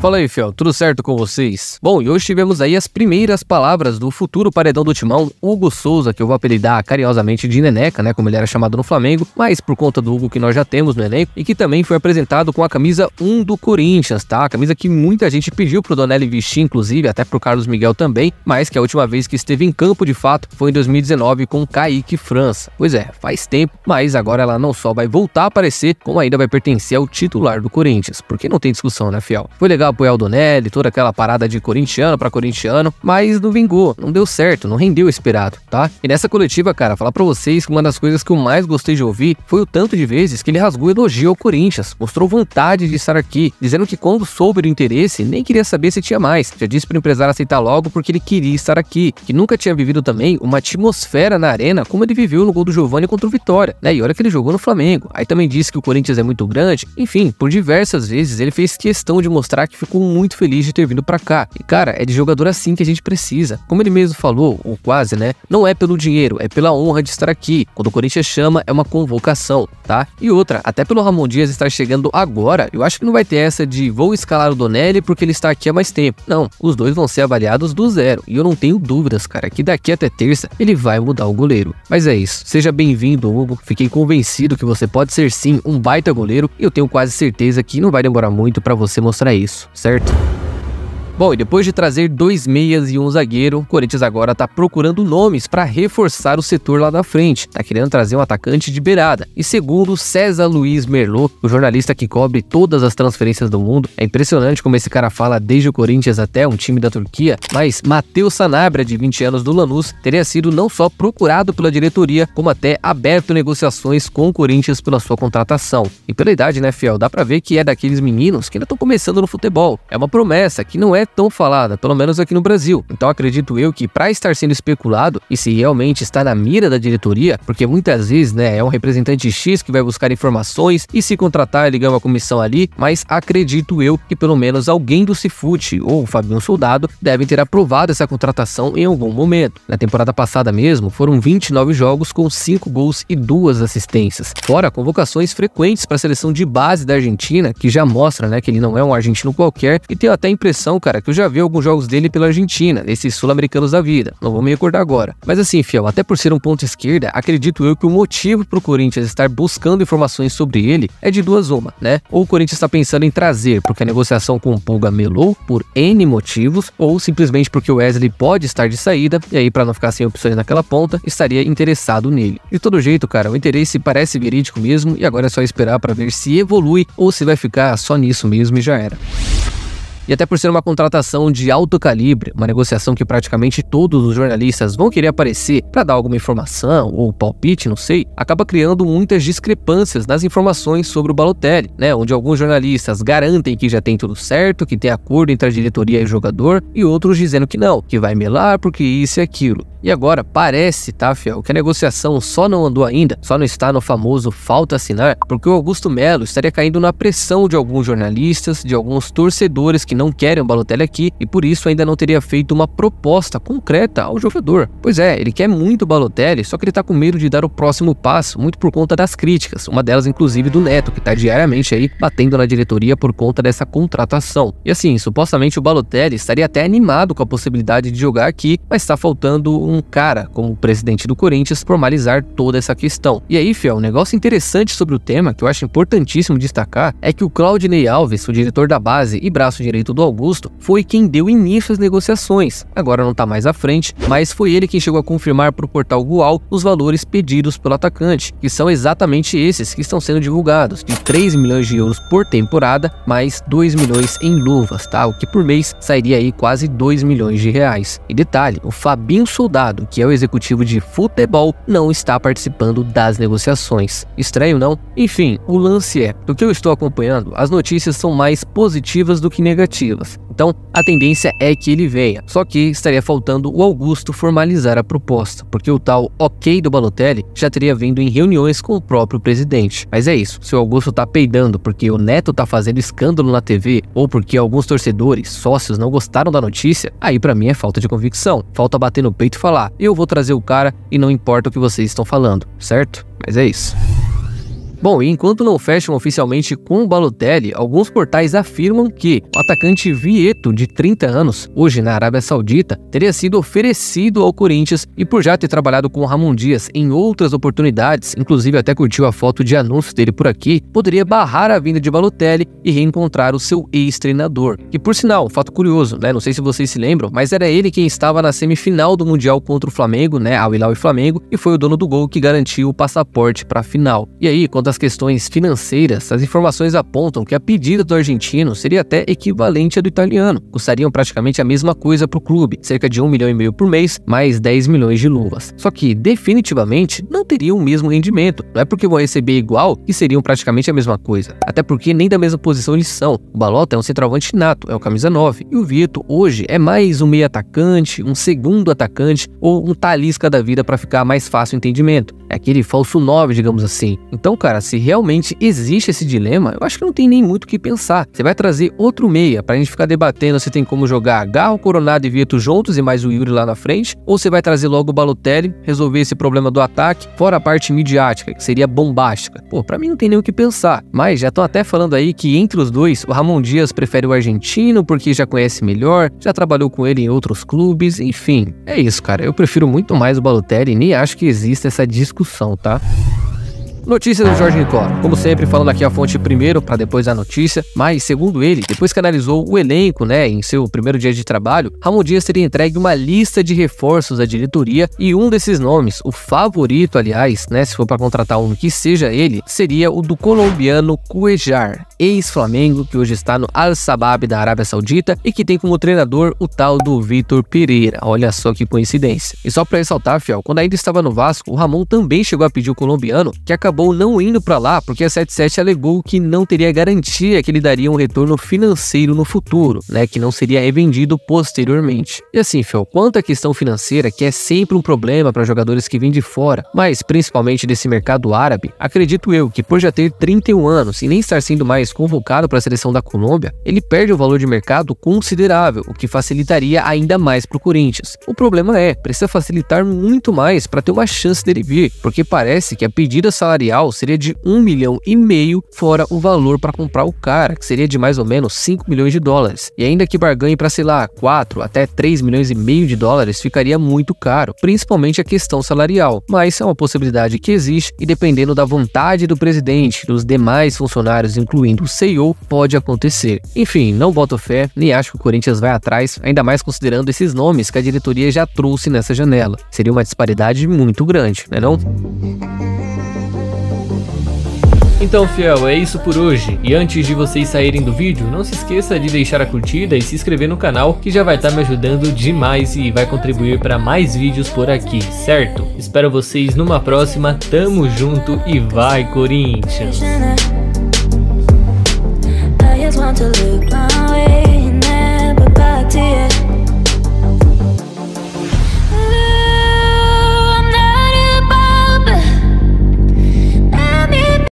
Fala aí, Fiel, tudo certo com vocês? Bom, e hoje tivemos aí as primeiras palavras do futuro paredão do Timão, Hugo Souza, que eu vou apelidar carinhosamente de Neneca, né, como ele era chamado no Flamengo, mas por conta do Hugo que nós já temos no elenco, e que também foi apresentado com a camisa 1 do Corinthians, tá? A camisa que muita gente pediu pro Donelli vestir, inclusive, até pro Carlos Miguel também, mas que a última vez que esteve em campo de fato foi em 2019 com Kaique França. Pois é, faz tempo, mas agora ela não só vai voltar a aparecer, como ainda vai pertencer ao titular do Corinthians, porque não tem discussão, né, Fiel? Foi legal Gabo Eldonelli, toda aquela parada de corintiano para corintiano, mas não vingou, não deu certo, não rendeu o esperado, tá? E nessa coletiva, cara, falar para vocês que uma das coisas que eu mais gostei de ouvir foi o tanto de vezes que ele rasgou elogio ao Corinthians, mostrou vontade de estar aqui, dizendo que quando soube do interesse, nem queria saber se tinha mais, já disse pro empresário aceitar logo porque ele queria estar aqui, que nunca tinha vivido também uma atmosfera na arena como ele viveu no gol do Giovani contra o Vitória, né? E olha que ele jogou no Flamengo. Aí também disse que o Corinthians é muito grande, enfim, por diversas vezes ele fez questão de mostrar que ficou muito feliz de ter vindo para cá. E cara, é de jogador assim que a gente precisa. Como ele mesmo falou, ou quase, né? Não é pelo dinheiro, é pela honra de estar aqui. Quando o Corinthians chama, é uma convocação, tá? E outra, até pelo Ramon Dias estar chegando agora, eu acho que não vai ter essa de vou escalar o Donelli porque ele está aqui há mais tempo. Não, os dois vão ser avaliados do zero. E eu não tenho dúvidas, cara, que daqui até terça ele vai mudar o goleiro. Mas é isso. Seja bem-vindo, Hugo. Fiquei convencido que você pode ser sim um baita goleiro. E eu tenho quase certeza que não vai demorar muito para você mostrar isso. Cert. Bom, e depois de trazer dois meias e um zagueiro, o Corinthians agora tá procurando nomes para reforçar o setor lá da frente. Tá querendo trazer um atacante de beirada. E segundo César Luiz Merlot, o jornalista que cobre todas as transferências do mundo, é impressionante como esse cara fala desde o Corinthians até um time da Turquia, mas Matheus Sanabria, de 20 anos do Lanús, teria sido não só procurado pela diretoria, como até aberto negociações com o Corinthians pela sua contratação. E pela idade, né, Fiel, dá para ver que é daqueles meninos que ainda estão começando no futebol. É uma promessa que não é tão falada, pelo menos aqui no Brasil. Então acredito eu que para estar sendo especulado e se realmente está na mira da diretoria, porque muitas vezes, né, é um representante X que vai buscar informações e se contratar ele ganha uma comissão ali, mas acredito eu que pelo menos alguém do Cifute ou o Fabinho Soldado devem ter aprovado essa contratação em algum momento. Na temporada passada mesmo, foram 29 jogos com 5 gols e 2 assistências, fora convocações frequentes para a seleção de base da Argentina, que já mostra, né, que ele não é um argentino qualquer e tenho até a impressão, cara, que eu já vi alguns jogos dele pela Argentina, nesses sul-americanos da vida. Não vou me recordar agora. Mas assim, fiel, até por ser um ponto esquerda, acredito eu que o motivo pro Corinthians estar buscando informações sobre ele é de duas uma, né? Ou o Corinthians está pensando em trazer porque a negociação com o Pulga melou por N motivos, ou simplesmente porque o Wesley pode estar de saída e aí para não ficar sem opções naquela ponta, estaria interessado nele. De todo jeito, cara, o interesse parece verídico mesmo e agora é só esperar para ver se evolui ou se vai ficar só nisso mesmo e já era. E até por ser uma contratação de alto calibre, uma negociação que praticamente todos os jornalistas vão querer aparecer para dar alguma informação ou palpite, não sei, acaba criando muitas discrepâncias nas informações sobre o Balotelli, né? Onde alguns jornalistas garantem que já tem tudo certo, que tem acordo entre a diretoria e o jogador, e outros dizendo que não, que vai melar porque isso e aquilo. E agora parece, tá, Fiel, que a negociação só não andou ainda, só não está no famoso falta assinar, porque o Augusto Melo estaria caindo na pressão de alguns jornalistas, de alguns torcedores que não querem o Balotelli aqui e por isso ainda não teria feito uma proposta concreta ao jogador. Pois é, ele quer muito o Balotelli, só que ele tá com medo de dar o próximo passo, muito por conta das críticas, uma delas inclusive do Neto, que tá diariamente aí batendo na diretoria por conta dessa contratação. E assim, supostamente o Balotelli estaria até animado com a possibilidade de jogar aqui, mas está faltando um cara como o presidente do Corinthians formalizar toda essa questão. E aí, Fiel, um negócio interessante sobre o tema que eu acho importantíssimo destacar é que o Claudinei Alves, o diretor da base e braço direito direito do Augusto, foi quem deu início às negociações. Agora não está mais à frente, mas foi ele quem chegou a confirmar para o portal Gual os valores pedidos pelo atacante, que são exatamente esses que estão sendo divulgados, de 3 milhões de euros por temporada, mais 2 milhões em luvas, tá? O que por mês sairia aí quase 2 milhões de reais. E detalhe, o Fabinho Soldado, que é o executivo de futebol, não está participando das negociações. Estranho, não? Enfim, o lance é, do que eu estou acompanhando, as notícias são mais positivas do que negativas negativas. Então, a tendência é que ele venha, só que estaria faltando o Augusto formalizar a proposta, porque o tal ok do Balotelli já teria vindo em reuniões com o próprio presidente. Mas é isso, se o Augusto tá peidando porque o Neto tá fazendo escândalo na TV ou porque alguns torcedores, sócios não gostaram da notícia, aí para mim é falta de convicção, falta bater no peito e falar: "Eu vou trazer o cara e não importa o que vocês estão falando", certo? Mas é isso. Bom, e enquanto não fecham oficialmente com o Balotelli, alguns portais afirmam que o atacante Vieto, de 30 anos, hoje na Arábia Saudita, teria sido oferecido ao Corinthians e por já ter trabalhado com Ramon Dias em outras oportunidades, inclusive até curtiu a foto de anúncio dele por aqui, poderia barrar a vinda de Balotelli e reencontrar o seu ex-treinador. Que por sinal, fato curioso, né? Não sei se vocês se lembram, mas era ele quem estava na semifinal do Mundial contra o Flamengo, né? Ao Hilal e Flamengo, e foi o dono do gol que garantiu o passaporte para a final. E aí, quando das questões financeiras, as informações apontam que a pedida do argentino seria até equivalente à do italiano, custariam praticamente a mesma coisa para o clube, cerca de 1 milhão e meio por mês, mais 10 milhões de luvas. Só que, definitivamente, não teriam o mesmo rendimento, não é porque vão receber igual que seriam praticamente a mesma coisa, até porque nem da mesma posição eles são. O Balota é um centroavante nato, é o camisa 9, e o Vieto hoje é mais um meio atacante, um segundo atacante ou um talisca da vida para ficar mais fácil o entendimento. É aquele falso 9, digamos assim. Então, cara, se realmente existe esse dilema, eu acho que não tem nem muito o que pensar. Você vai trazer outro meia pra gente ficar debatendo se tem como jogar Garro, Coronado e Vieto juntos e mais o Yuri lá na frente, ou você vai trazer logo o Balotelli, resolver esse problema do ataque, fora a parte midiática, que seria bombástica. Pô, pra mim não tem nem o que pensar. Mas já estão até falando aí que entre os dois, o Ramon Dias prefere o argentino porque já conhece melhor, já trabalhou com ele em outros clubes, enfim. É isso, cara. Eu prefiro muito mais o Balotelli e nem acho que exista essa discussão, tá? Notícias do Jorge Nicola. Como sempre, falando aqui a fonte primeiro para depois a notícia, mas segundo ele, depois que analisou o elenco, né, em seu primeiro dia de trabalho, Ramon Dias teria entregue uma lista de reforços à diretoria e um desses nomes, o favorito, aliás, né, se for para contratar um que seja ele, seria o do colombiano Cuejar, ex-Flamengo que hoje está no Al Sabab da Arábia Saudita e que tem como treinador o tal do Vitor Pereira. Olha só que coincidência. E só para ressaltar, fiel, quando ainda estava no Vasco, o Ramon também chegou a pedir o colombiano que acabou acabou não indo para lá porque a 77 alegou que não teria garantia que lhe daria um retorno financeiro no futuro, né, que não seria revendido posteriormente. E assim, Fel, quanto à questão financeira, que é sempre um problema para jogadores que vêm de fora, mas principalmente desse mercado árabe, acredito eu que por já ter 31 anos e nem estar sendo mais convocado para a seleção da Colômbia, ele perde um valor de mercado considerável, o que facilitaria ainda mais para o Corinthians. O problema é, precisa facilitar muito mais para ter uma chance dele vir, porque parece que a pedida salarial salarial seria de 1 milhão e meio, fora o valor para comprar o cara, que seria de mais ou menos 5 milhões de dólares. E ainda que barganhe para, sei lá, 4 até 3 milhões e meio de dólares, ficaria muito caro, principalmente a questão salarial. Mas é uma possibilidade que existe e dependendo da vontade do presidente, dos demais funcionários, incluindo o CEO, pode acontecer. Enfim, não boto fé, nem acho que o Corinthians vai atrás, ainda mais considerando esses nomes que a diretoria já trouxe nessa janela. Seria uma disparidade muito grande, né não? Então fiel, é isso por hoje. E antes de vocês saírem do vídeo, não se esqueça de deixar a curtida e se inscrever no canal que já vai estar tá me ajudando demais e vai contribuir para mais vídeos por aqui, certo? Espero vocês numa próxima, tamo junto e vai Corinthians! want to look my way, never back to you.